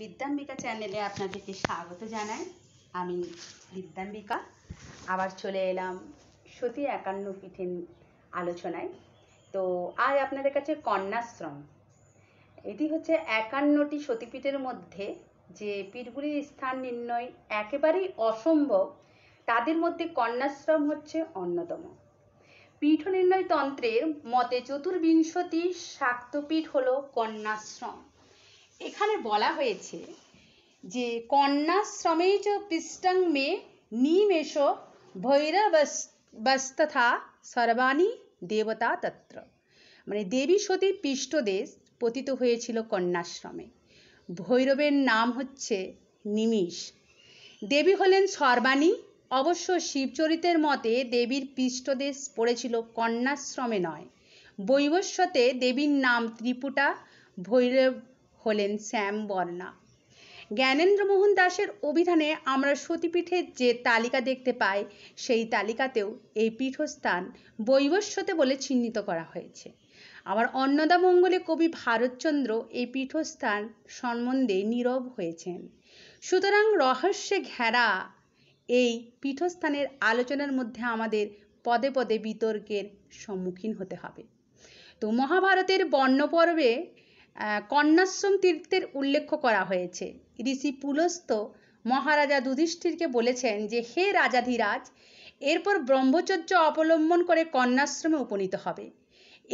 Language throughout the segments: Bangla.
বিদ্যাম্বিকা চ্যানেলে আপনাদেরকে স্বাগত জানাই আমি বিদ্যাম্বিকা আবার চলে এলাম সতী একান্ন পীঠের আলোচনায় তো আজ আপনাদের কাছে কন্যাশ্রম এটি হচ্ছে একান্নটি সতীপীঠের মধ্যে যে পীঠগুলির স্থান নির্ণয় একেবারেই অসম্ভব তাদের মধ্যে কন্যাশ্রম হচ্ছে অন্যতম পীঠ নির্ণয় তন্ত্রের মতে চতুর্বিংশতি শাক্তপীঠ হল কন্যাশ্রম এখানে বলা হয়েছে যে কন্যাশ্রমে চ পৃষ্টং মে নিমেষ ভৈরবস্তথা সর্বাণী দেবতা তত্র মানে দেবী সতী পৃষ্ঠদেশ পতিত হয়েছিল কন্যাশ্রমে ভৈরবের নাম হচ্ছে নিমিষ দেবী হলেন সর্বাণী অবশ্য শিবচরিতের মতে দেবীর পৃষ্ঠদেশ পড়েছিল কন্যাশ্রমে নয় বৈবস্বতে দেবীর নাম ত্রিপুটা ভৈরব হলেন শ্যাম বর্ণা জ্ঞানেন্দ্রমোহন দাসের অভিধানে আমরা সতীপীঠের যে তালিকা দেখতে পাই সেই তালিকাতেও এই পীঠস্থান বৈবস্বতে বলে চিহ্নিত করা হয়েছে আবার অন্নদা মঙ্গলে কবি ভারতচন্দ্র এই পীঠস্থান সম্বন্ধে নীরব হয়েছেন সুতরাং রহস্যে ঘেরা এই পীঠস্থানের আলোচনার মধ্যে আমাদের পদে পদে বিতর্কের সম্মুখীন হতে হবে তো মহাভারতের বর্ণপর্বে কন্যাশ্রম তীর্থের উল্লেখ করা হয়েছে ঋষি পুলস্ত মহারাজা যুধিষ্ঠিরকে বলেছেন যে হে রাজাধিরাজ এরপর ব্রহ্মচর্য অবলম্বন করে কন্যাশ্রমে উপনীত হবে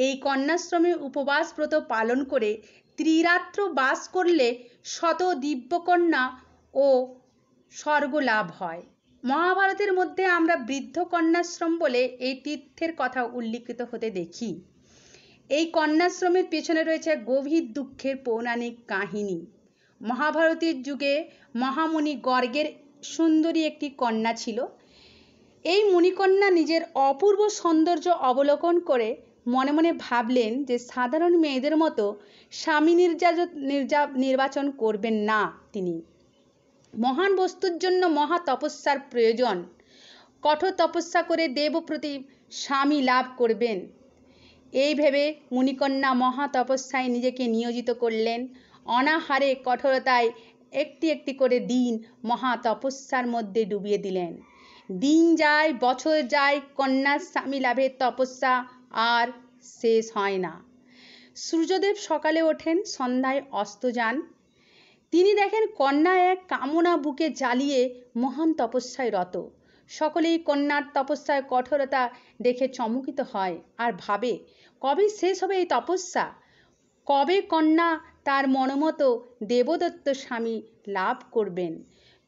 এই কন্যাশ্রমে উপবাস ব্রত পালন করে ত্রিরাত্র বাস করলে শত দিব্যকন্যা ও স্বর্গ লাভ হয় মহাভারতের মধ্যে আমরা বৃদ্ধ কন্যাশ্রম বলে এই তীর্থের কথা উল্লিখিত হতে দেখি এই কন্যাশ্রমের পেছনে রয়েছে গভীর দুঃখের পৌরাণিক কাহিনী মহাভারতের যুগে মহামুনি গর্গের সুন্দরী একটি কন্যা ছিল এই মণিকন্যা নিজের অপূর্ব সৌন্দর্য অবলোকন করে মনে মনে ভাবলেন যে সাধারণ মেয়েদের মতো স্বামী নির্যাত নির্যা নির্বাচন করবেন না তিনি মহান বস্তুর জন্য মহা তপস্যার প্রয়োজন কঠোর তপস্যা করে দেব প্রতি স্বামী লাভ করবেন এই ভেবে মুনিকন্যা মহা তপস্যায় নিজেকে নিয়োজিত করলেন অনাহারে কঠোরতায় একটি একটি করে দিন মহা তপস্যার মধ্যে ডুবিয়ে দিলেন দিন যায় বছর যায় কন্যার স্বামী লাভের তপস্যা আর শেষ হয় না সূর্যদেব সকালে ওঠেন সন্ধ্যায় অস্ত যান তিনি দেখেন কন্যা এক কামনা বুকে জ্বালিয়ে মহান তপস্যায় রত সকলেই কন্যার তপস্যায় কঠোরতা দেখে চমকিত হয় আর ভাবে কবে শেষ হবে এই তপস্যা কবে কন্যা তার মনমতো দেবদত্ত স্বামী লাভ করবেন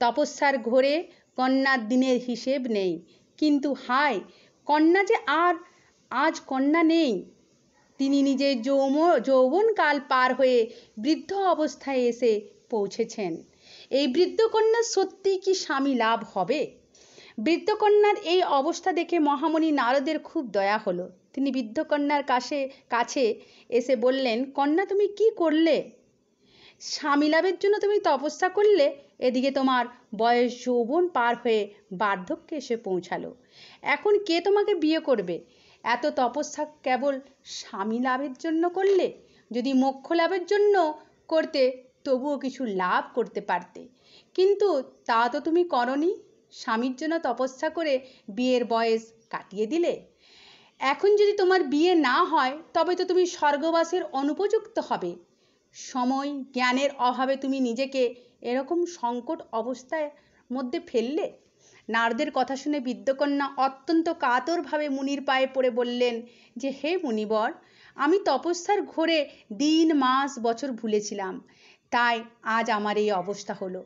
তপস্যার ঘোরে কন্যার দিনের হিসেব নেই কিন্তু হায় কন্যা যে আর আজ কন্যা নেই তিনি নিজের যৌম যৌবনকাল পার হয়ে বৃদ্ধ অবস্থায় এসে পৌঁছেছেন এই বৃদ্ধ কন্যা সত্যি কি স্বামী লাভ হবে বৃদ্ধকন্যার এই অবস্থা দেখে মহামণি নারদের খুব দয়া হলো তিনি বৃদ্ধকন্যার কাছে কাছে এসে বললেন কন্যা তুমি কি করলে স্বামী লাভের জন্য তুমি তপস্যা করলে এদিকে তোমার বয়স যৌবন পার হয়ে বার্ধক্যে এসে পৌঁছালো এখন কে তোমাকে বিয়ে করবে এত তপস্যা কেবল স্বামী লাভের জন্য করলে যদি মোক্ষ লাভের জন্য করতে তবুও কিছু লাভ করতে পারতে কিন্তু তা তো তুমি করনি স্বামীর জন্য তপস্যা করে বিয়ের বয়স কাটিয়ে দিলে এখন যদি তোমার বিয়ে না হয় তবে তো তুমি স্বর্গবাসের অনুপযুক্ত হবে সময় জ্ঞানের অভাবে তুমি নিজেকে এরকম সংকট অবস্থায় মধ্যে ফেললে নারদের কথা শুনে বিদ্যকন্যা অত্যন্ত কাতরভাবে মুনির পায়ে পড়ে বললেন যে হে মুনিবর আমি তপস্যার ঘোরে দিন মাস বছর ভুলেছিলাম তাই আজ আমার এই অবস্থা হলো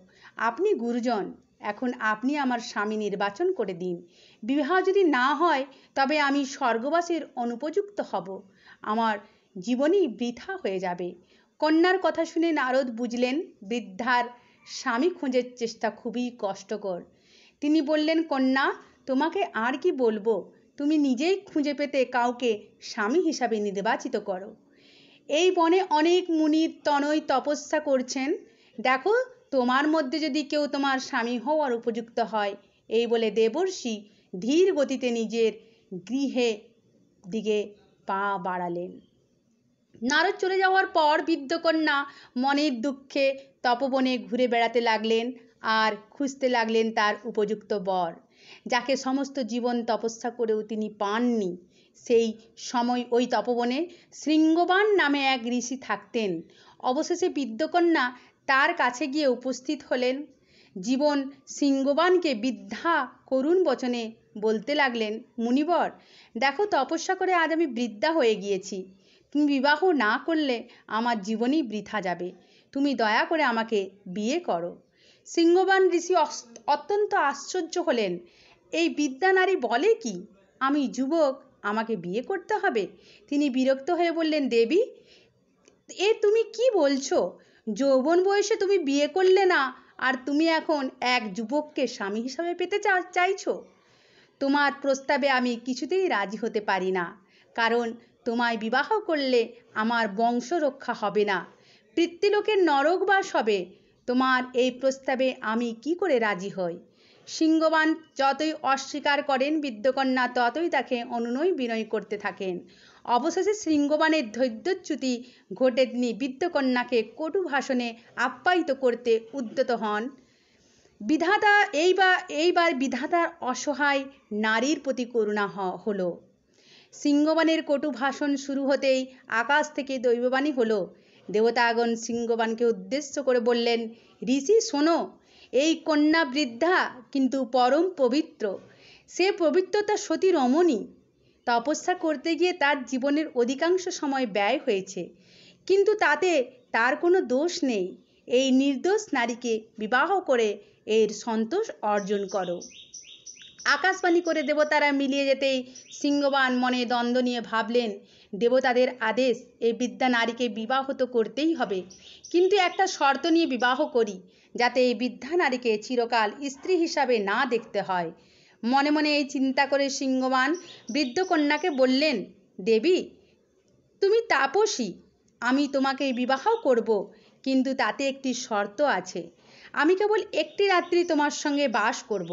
আপনি গুরুজন এখন আপনি আমার স্বামী নির্বাচন করে দিন বিবাহ যদি না হয় তবে আমি স্বর্গবাসের অনুপযুক্ত হব আমার জীবনই বৃথা হয়ে যাবে কন্যার কথা শুনে নারদ বুঝলেন বৃদ্ধার স্বামী খোঁজের চেষ্টা খুবই কষ্টকর তিনি বললেন কন্যা তোমাকে আর কি বলবো তুমি নিজেই খুঁজে পেতে কাউকে স্বামী হিসাবে নির্বাচিত করো এই বনে অনেক মুনির তনয় তপস্যা করছেন দেখো তোমার মধ্যে যদি কেউ তোমার স্বামী হওয়ার উপযুক্ত হয় এই বলে দেবর্ষি ধীর গতিতে নিজের গৃহে দিকে পা বাড়ালেন নারদ চলে যাওয়ার পর বৃদ্ধকন্যা মনের দুঃখে তপবনে ঘুরে বেড়াতে লাগলেন আর খুঁজতে লাগলেন তার উপযুক্ত বর যাকে সমস্ত জীবন তপস্যা করেও তিনি পাননি সেই সময় ওই তপবনে শৃঙ্গবান নামে এক ঋষি থাকতেন অবশেষে বিদ্যকন্যা তার কাছে গিয়ে উপস্থিত হলেন জীবন সিংহবানকে বৃদ্ধা করুণ বচনে বলতে লাগলেন মুনিবর দেখো তপস্যা করে আজ আমি বৃদ্ধা হয়ে গিয়েছি তুমি বিবাহ না করলে আমার জীবনই বৃথা যাবে তুমি দয়া করে আমাকে বিয়ে করো সিংহবান ঋষি অত্যন্ত আশ্চর্য হলেন এই বিদ্যা নারী বলে কি আমি যুবক আমাকে বিয়ে করতে হবে তিনি বিরক্ত হয়ে বললেন দেবী এ তুমি কি বলছো যৌবন বয়সে তুমি বিয়ে করলে না আর তুমি এখন এক যুবককে স্বামী হিসাবে পেতে চাইছ তোমার প্রস্তাবে আমি কিছুতেই রাজি হতে পারি না কারণ তোমায় বিবাহ করলে আমার বংশ রক্ষা হবে না পৃত্তিলোকের নরকবাস হবে তোমার এই প্রস্তাবে আমি কি করে রাজি হই সিংহবান যতই অস্বীকার করেন বিদ্যকন্যা ততই তাকে অনুনয় বিনয় করতে থাকেন অবশেষে শৃঙ্গবানের ধৈর্যচ্যুতি ঘটে তিনি বৃদ্ধকন্যাকে কটু ভাষণে আপ্যায়িত করতে উদ্যত হন বিধাতা এইবার এইবার বিধাতার অসহায় নারীর প্রতি করুণা হলো সিংহবানের কটু ভাষণ শুরু হতেই আকাশ থেকে দৈববাণী হল দেবতাগণ সিংহবানকে উদ্দেশ্য করে বললেন ঋষি শোনো এই কন্যা বৃদ্ধা কিন্তু পরম পবিত্র সে পবিত্রতা সতী রমণী তপস্যা করতে গিয়ে তার জীবনের অধিকাংশ সময় ব্যয় হয়েছে কিন্তু তাতে তার কোনো দোষ নেই এই নির্দোষ নারীকে বিবাহ করে এর সন্তোষ অর্জন করো আকাশবাণী করে দেবতারা মিলিয়ে যেতেই সিংহবান মনে দ্বন্দ্ব নিয়ে ভাবলেন দেবতাদের আদেশ এই বিদ্যা নারীকে বিবাহ তো করতেই হবে কিন্তু একটা শর্ত নিয়ে বিবাহ করি যাতে এই বিদ্যা নারীকে চিরকাল স্ত্রী হিসাবে না দেখতে হয় মনে মনে এই চিন্তা করে সিংহবান বৃদ্ধ কন্যাকে বললেন দেবী তুমি তাপসী আমি তোমাকে বিবাহ করব কিন্তু তাতে একটি শর্ত আছে আমি কেবল একটি রাত্রি তোমার সঙ্গে বাস করব।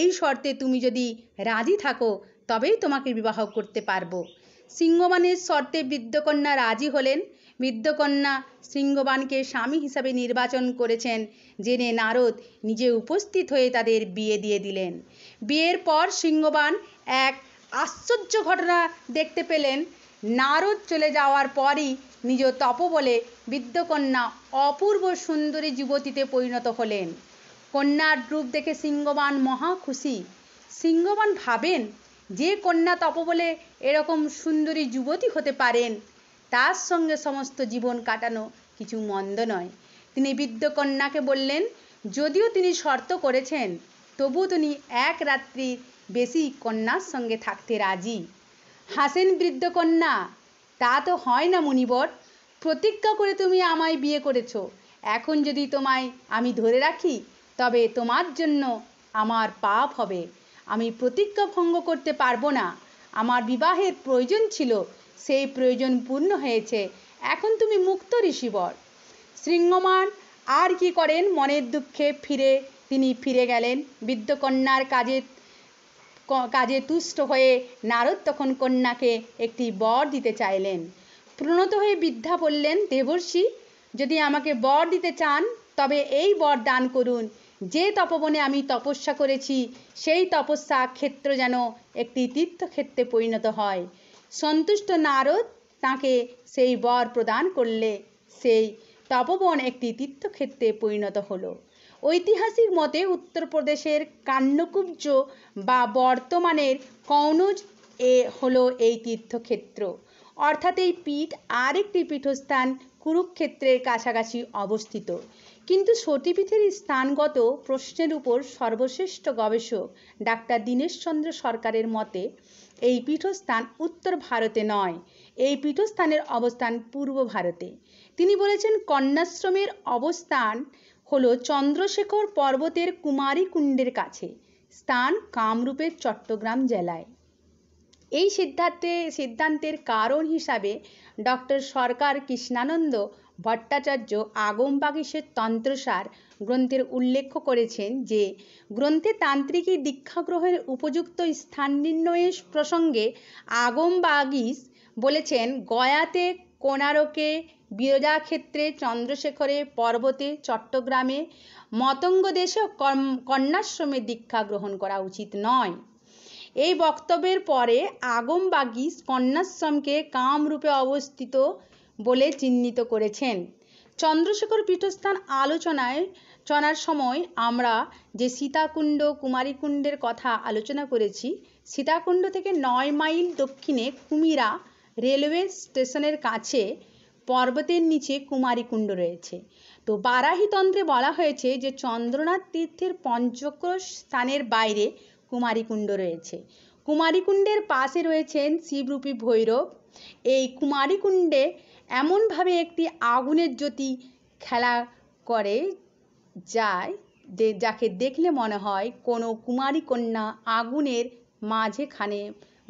এই শর্তে তুমি যদি রাজি থাকো তবেই তোমাকে বিবাহ করতে পারবো সিংহবানের শর্তে বৃদ্ধকন্যা রাজি হলেন বৃদ্ধকন্যা সিংহবানকে স্বামী হিসাবে নির্বাচন করেছেন জেনে নারদ নিজে উপস্থিত হয়ে তাদের বিয়ে দিয়ে দিলেন বিয়ের পর সিংহবান এক আশ্চর্য ঘটনা দেখতে পেলেন নারদ চলে যাওয়ার পরই নিজ বলে বৃদ্ধকন্যা অপূর্ব সুন্দরী যুবতীতে পরিণত হলেন কন্যার রূপ দেখে সিংহবান মহা খুশি সিংহবান ভাবেন যে কন্যা বলে এরকম সুন্দরী যুবতী হতে পারেন তার সঙ্গে সমস্ত জীবন কাটানো কিছু মন্দ নয় তিনি বিদ্যকন্যাকে বললেন যদিও তিনি শর্ত করেছেন তবু তিনি এক রাত্রির বেশি কন্যার সঙ্গে থাকতে রাজি হাসেন বৃদ্ধকন্যা তা তো হয় না মুনিবর প্রতিজ্ঞা করে তুমি আমায় বিয়ে করেছ এখন যদি তোমায় আমি ধরে রাখি তবে তোমার জন্য আমার পাপ হবে আমি প্রতিজ্ঞা ভঙ্গ করতে পারবো না আমার বিবাহের প্রয়োজন ছিল সেই প্রয়োজন পূর্ণ হয়েছে এখন তুমি মুক্ত ঋষিবর শৃঙ্গমান আর কি করেন মনের দুঃখে ফিরে তিনি ফিরে গেলেন বিদ্যকন্যার কাজে কাজে তুষ্ট হয়ে নারদ তখন কন্যাকে একটি বর দিতে চাইলেন প্রণত হয়ে বিদ্যা বললেন দেবর্ষি যদি আমাকে বর দিতে চান তবে এই বর দান করুন যে তপবনে আমি তপস্যা করেছি সেই তপস্যা ক্ষেত্র যেন একটি তীর্থক্ষেত্রে পরিণত হয় সন্তুষ্ট নারদ তাঁকে সেই বর প্রদান করলে সেই তপবন একটি তীর্থক্ষেত্রে পরিণত হলো ঐতিহাসিক মতে উত্তরপ্রদেশের কান্নকুব্জ বা বর্তমানের কনৌজ এ হলো এই তীর্থক্ষেত্র অর্থাৎ এই পীঠ আর একটি পীঠস্থান কুরুক্ষেত্রের কাছাকাছি অবস্থিত কিন্তু সতীপীঠের স্থানগত প্রশ্নের উপর সর্বশ্রেষ্ঠ গবেষক ডাক্তার দীনেশচন্দ্র সরকারের মতে এই পীঠস্থান উত্তর ভারতে নয় এই পীঠস্থানের অবস্থান পূর্ব ভারতে তিনি বলেছেন কন্যাশ্রমের অবস্থান হলো চন্দ্রশেখর পর্বতের কুমারী কুণ্ডের কাছে স্থান কামরূপের চট্টগ্রাম জেলায় এই সিদ্ধান্তে সিদ্ধান্তের কারণ হিসাবে ডক্টর সরকার কৃষ্ণানন্দ ভট্টাচার্য আগম তন্ত্রসার গ্রন্থের উল্লেখ করেছেন যে গ্রন্থে তান্ত্রিকই দীক্ষাগ্রহের উপযুক্ত স্থান নির্ণয়ের প্রসঙ্গে আগম বাগিস বলেছেন গয়াতে কোণারকে বিরজাক্ষেত্রে চন্দ্রশেখরে পর্বতে চট্টগ্রামে মতঙ্গ দেশেও কন্যাশ্রমে দীক্ষা গ্রহণ করা উচিত নয় এই বক্তব্যের পরে আগম বাগিস কন্যাশ্রমকে কামরূপে অবস্থিত বলে চিহ্নিত করেছেন চন্দ্রশেখর পীঠস্থান আলোচনায় চনার সময় আমরা যে সীতাকুণ্ড কুমারীকুণ্ডের কথা আলোচনা করেছি সীতাকুণ্ড থেকে নয় মাইল দক্ষিণে কুমিরা রেলওয়ে স্টেশনের কাছে পর্বতের নিচে কুমারীকুণ্ড রয়েছে তো বারাহিতন্ত্রে বলা হয়েছে যে চন্দ্রনাথ তীর্থের পঞ্চক্রোশ স্থানের বাইরে কুমারীকুণ্ড রয়েছে কুমারীকুণ্ডের পাশে রয়েছেন শিবরূপী ভৈরব এই কুমারী এমনভাবে একটি আগুনের জ্যোতি খেলা করে যায় যে যাকে দেখলে মনে হয় কোনো কুমারী কন্যা আগুনের মাঝেখানে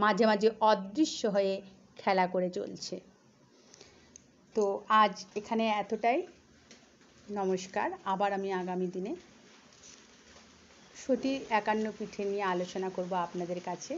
মাঝে মাঝে অদৃশ্য হয়ে খেলা করে চলছে তো আজ এখানে এতটাই নমস্কার আবার আমি আগামী দিনে সতী একান্ন পিঠে নিয়ে আলোচনা করব আপনাদের কাছে